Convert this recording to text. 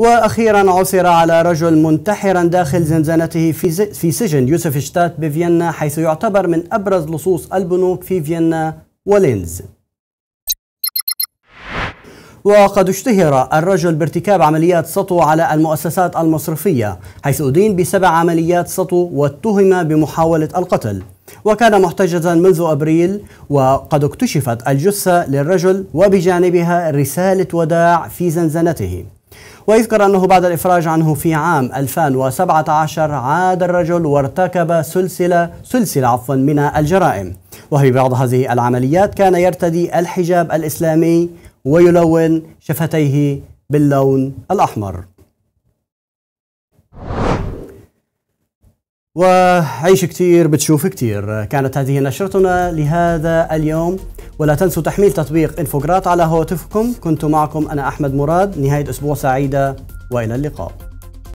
واخيرا عثر على رجل منتحرا داخل زنزانته في في سجن يوسف شتات بفيينا حيث يعتبر من ابرز لصوص البنوك في فيينا ولينز. وقد اشتهر الرجل بارتكاب عمليات سطو على المؤسسات المصرفيه حيث ادين بسبع عمليات سطو واتهم بمحاوله القتل. وكان محتجزا منذ ابريل وقد اكتشفت الجثه للرجل وبجانبها رساله وداع في زنزانته. ويذكر أنه بعد الإفراج عنه في عام 2017 عاد الرجل وارتكب سلسلة سلسلة عفوا من الجرائم وفي بعض هذه العمليات كان يرتدي الحجاب الإسلامي ويلون شفتيه باللون الأحمر وعيش كتير بتشوف كتير كانت هذه نشرتنا لهذا اليوم ولا تنسوا تحميل تطبيق انفوجرات على هواتفكم كنت معكم أنا أحمد مراد نهاية أسبوع سعيدة وإلى اللقاء